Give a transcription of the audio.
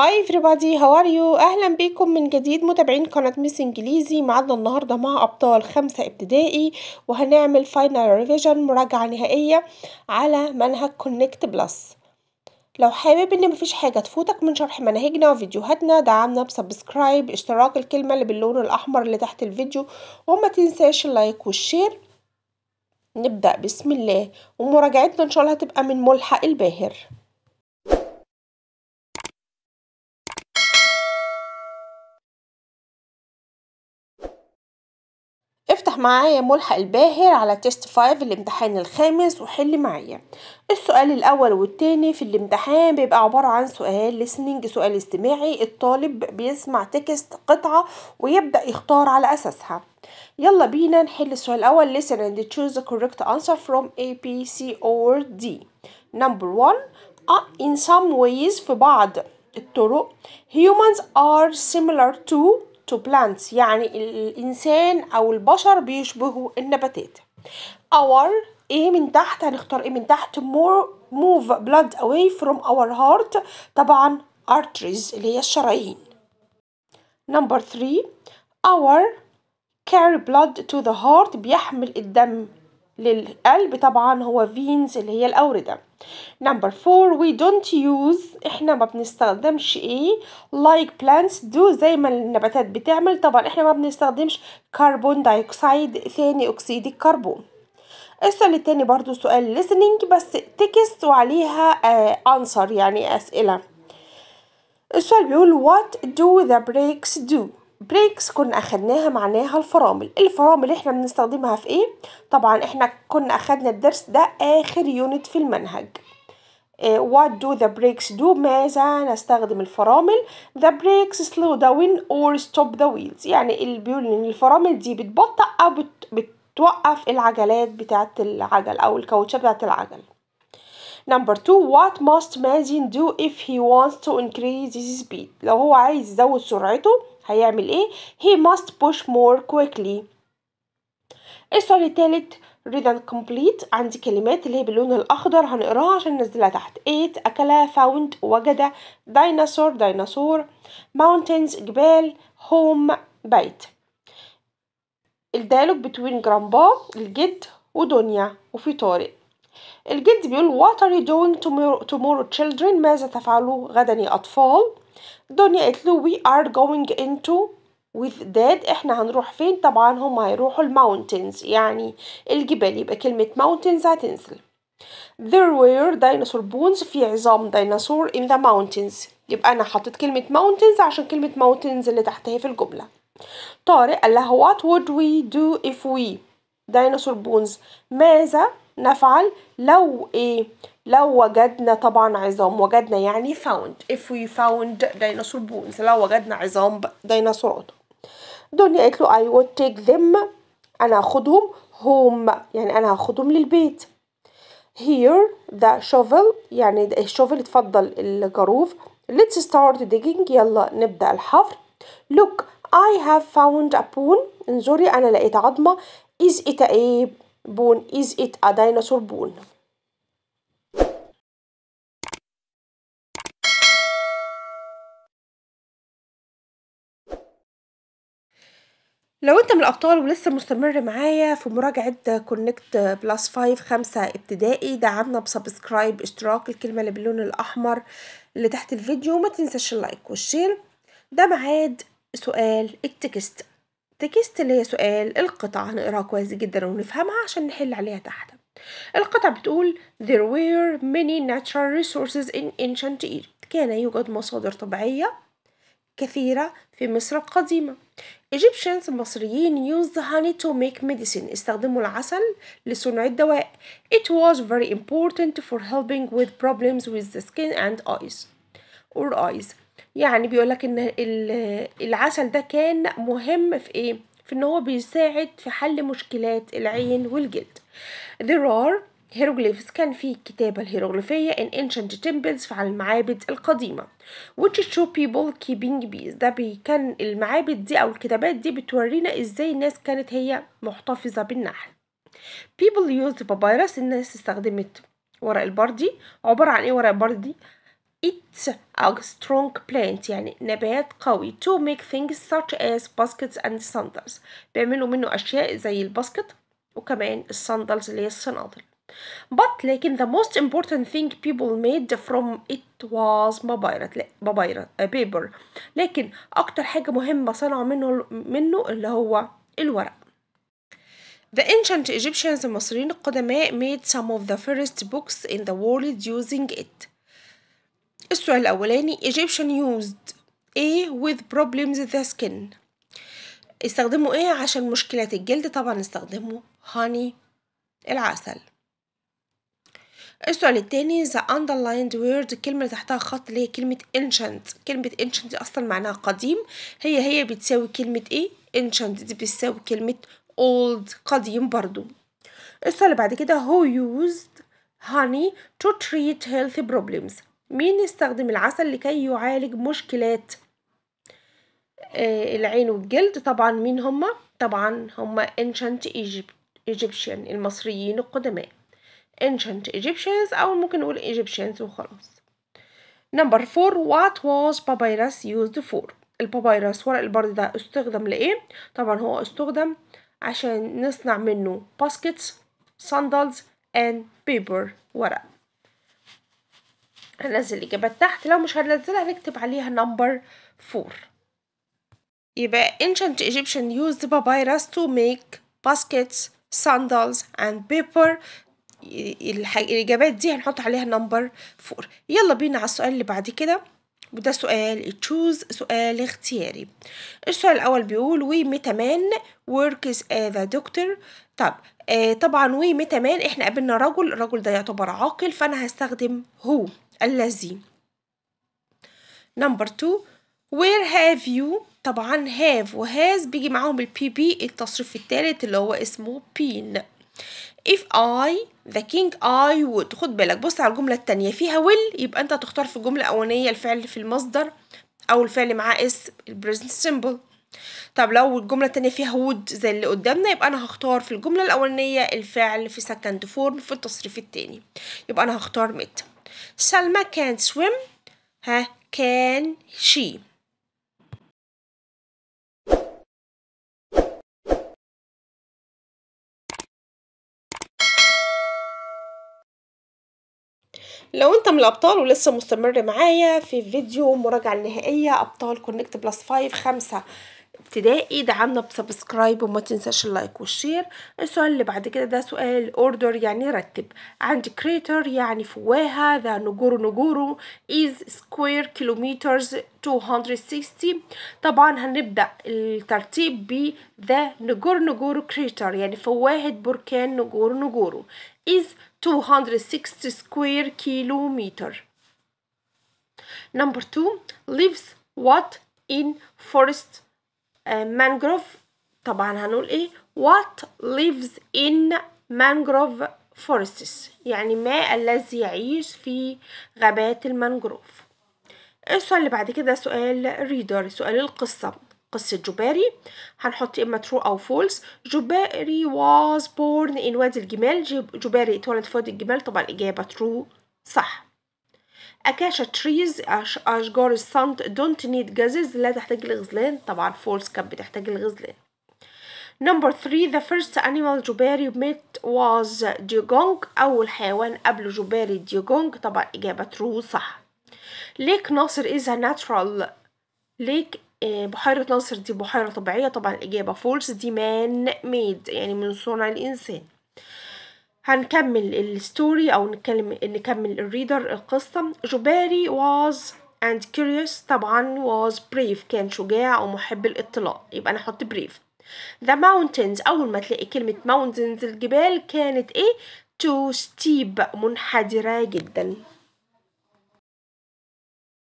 هاي everybody how are you اهلا بيكم من جديد متابعين قناه ميس انجليزي معانا النهارده مع ابطال خمسة ابتدائي وهنعمل فاينل ريفيجن مراجعه نهائيه على منهج كونكت بلس لو حابب ان مفيش حاجه تفوتك من شرح مناهجنا وفيديوهاتنا دعمنا بسبسكرايب اشتراك الكلمه اللي باللون الاحمر اللي تحت الفيديو وما تنساش اللايك والشير نبدا بسم الله ومراجعتنا ان شاء الله هتبقى من ملحق الباهر معايا ملحق الباهر على تيست فايف الامتحان الخامس وحل معايا السؤال الاول والتاني في الامتحان بيبقى عبارة عن سؤال ليسننج سؤال استماعي الطالب بيسمع تكست قطعة ويبدأ يختار على اساسها يلا بينا نحل السؤال الاول listen and choose the correct answer from A, B, C or D number one uh, in some ways في بعض الطرق humans are similar to تو plants يعني الإنسان أو البشر بيشبهوا النباتات our ايه من تحت هنختار ايه من تحت more move blood away from our heart طبعا arteries اللي هي الشرايين number 3 our carry blood to the heart بيحمل الدم للقلب طبعا هو فينز اللي هي الأوردة number four we don't use احنا ما بنستخدمش ايه like plants do زي ما النباتات بتعمل طبعا احنا ما بنستخدمش كربون دايوكسيد ثاني أكسيد الكربون السؤال التاني برضو سؤال listening بس تكست وعليها آه، answer يعني أسئلة السؤال بيقول what do the بريكس do بريكس كنا اخدناها معناها الفرامل الفرامل احنا بنستخدمها في ايه طبعا احنا كنا اخدنا الدرس ده اخر يونت في المنهج آه، what do the brakes do ماذا نستخدم الفرامل the brakes slow down or stop the wheels يعني اللي بيقول ان الفرامل دي بتبطئ او بتوقف العجلات بتاعه العجل او الكاوتشات بتاعه العجل Number two, what must Mazin do if he wants to increase his speed؟ لو هو عايز يزود سرعته هيعمل ايه he must push more quickly السؤال الثالث read and complete عندي كلمات اللي هي باللون الاخضر هنقراها عشان ننزلها تحت ايت اكل found وجد ديناصور ديناصور mountains جبال home بيت الديالوج بتوين جرامبا الجد ودنيا وفي طارق الجد بيقول what are you doing tomorrow, tomorrow children ماذا تفعلوا غدا يا أطفال دنيا قالت له وي ار جوينج انتو with dad احنا هنروح فين طبعا هم هيروحوا الماونتينز يعني الجبال يبقى كلمة mountains هتنزل there were dinosaur bones في عظام ديناصور in the mountains يبقى انا حطيت كلمة mountains عشان كلمة mountains اللي تحتها في الجملة طارق قال لها what would we do if we dinosaur bones ماذا نفعل لو ايه لو وجدنا طبعا عظام وجدنا يعني found if we found dinosaur bones لو وجدنا عظام ديناصورات دنيا قالت له I would take them أنا هاخدهم home يعني أنا هاخدهم للبيت here the shovel يعني الشوفل اتفضل الجاروف let's start digging يلا نبدأ الحفر look I have found a bone انظري أنا لقيت عظمة is it a bone is it a dinosaur bone لو انت من الابطال ولسه مستمر معايا في مراجعه كونكت بلس فايف خمسة ابتدائي دعمنا بسبسكرايب اشتراك الكلمه اللي باللون الاحمر اللي تحت الفيديو وما تنساش اللايك والشير ده معاد سؤال التكست التكست اللي هي سؤال القطع هنقراها كويس جدا ونفهمها عشان نحل عليها تحت القطع بتقول there were many natural resources in ancient Egypt كان يوجد مصادر طبيعيه كثيرة في مصر القديمة Egyptians المصريين used the honey to make medicine استخدموا العسل لصنع الدواء It was very important for helping with problems with the skin and eyes or eyes يعني بيقولك ان العسل ده كان مهم في ايه في ان هو بيساعد في حل مشكلات العين والجلد there are هيروغليفز كان فيه كتابة الهيروغليفية in ancient temples في المعابد القديمة which show people keeping bees ده بي كان المعابد دي أو الكتابات دي بتورينا إزاي الناس كانت هي محتفظة بالنحل people used papyrus الناس استخدمت ورق البردي عبارة عن إيه ورق البردي It's a strong plant يعني نبات قوي to make things such as baskets and sandals بيعملوا منه أشياء زي الباسكت وكمان الساندلز اللي هي الصنادل but لكن the most important thing people made from it was papyrus papyrus paper لكن اكتر حاجه مهمه صنعوا منه منه اللي هو الورق The ancient Egyptians المصريين القدماء made some of the first books in the world using it. السؤال الأولاني Egyptian used A with problems the skin. استخدموا ايه عشان مشكلة الجلد طبعا استخدموا honey العسل السؤال التاني the underlined word الكلمة اللي تحتها خط اللي هي كلمة ancient كلمة ancient دي أصلا معناها قديم هي هي بتساوي كلمة ايه ancient دي بتساوي كلمة old قديم برضو السؤال اللي بعد كده هو used honey to treat health problems مين استخدم العسل لكي يعالج مشكلات آه، العين والجلد طبعا مين هما طبعا هما ancient Egypt Egyptian المصريين القدماء ancient Egyptians أو ممكن نقول Egyptians وخلاص نمبر four what was papyrus used for البابايرس ورق البرد ده استخدم لإيه طبعا هو استخدم عشان نصنع منه باسكتس sandals and paper ورق هنزل الإجابات تحت لو مش هنزلها هنكتب عليها نمبر four يبقى ancient Egyptian used papyrus to make baskets sandals and paper الإجابات دي هنحط عليها نمبر فور يلا بينا على السؤال اللي بعد كده وده سؤال تشوز سؤال اختياري السؤال الأول بيقول وي ميتا مان وركس ذا دكتور طب آه، طبعا وي ميتا مان احنا قابلنا رجل الرجل ده يعتبر عاقل فأنا هستخدم هو الذي نمبر 2 وير هاف يو طبعا هاف وهاز بيجي معاهم البي بي التصريف الثالث اللي هو اسمه بين if I the king I would خد بالك بص على الجملة التانية فيها will يبقى انت تختار في الجملة الأولانية الفعل في المصدر أو الفعل معاه اس present simple طب لو الجملة التانية فيها would زي اللي قدامنا يبقى أنا هختار في الجملة الأولانية الفعل في second form في التصريف التاني يبقى أنا هختار met سلمى can swim ها can she لو انت من الابطال ولسه مستمر معايا في فيديو مراجعه النهائيه ابطال كونكت بلس فايف خمسة ابتدائي دعمنا بسبسكرايب وما تنساش اللايك والشير السؤال اللي بعد كده ده سؤال اوردر يعني رتب عندي كريتر يعني فواها ذا نجورو نجورو از سكوير كيلومترز 260 طبعا هنبدأ الترتيب ب ذا نجور نجورو كريتر يعني فواهة بركان نجور نجورو is 260 square kilometer. Number two lives what in forest uh, mangrove طبعا هنقول ايه what lives in mangrove forests يعني ما الذي يعيش في غابات المانجروف السؤال اللي بعد كده سؤال ريدر سؤال القصة قصة جوباري هنحط إما true أو false جوباري was born in وادي الجمال جوباري اتولد في وادي الجمال طبعا الإجابة true صح أكاشا trees أشجار الصمت don't need gases لا تحتاج لغزلان طبعا false كانت بتحتاج لغزلان Number three, the first animal جوباري met was ديوغونج أول حيوان قبل جوباري ديوغونج طبعا إجابة true صح ليك ناصر is a natural lake آه، بحيرة ناصر دي بحيرة طبيعية طبعا الإجابة فولس دي مان ميد يعني من صنع الإنسان هنكمل الستوري أو نتكلم نكمل الريدر القصة جوباري was and curious طبعا was brave كان شجاع ومحب الاطلاع يبقى أنا هحط brave The mountains أول ما تلاقي كلمة mountains الجبال كانت إيه too steep منحدرة جدا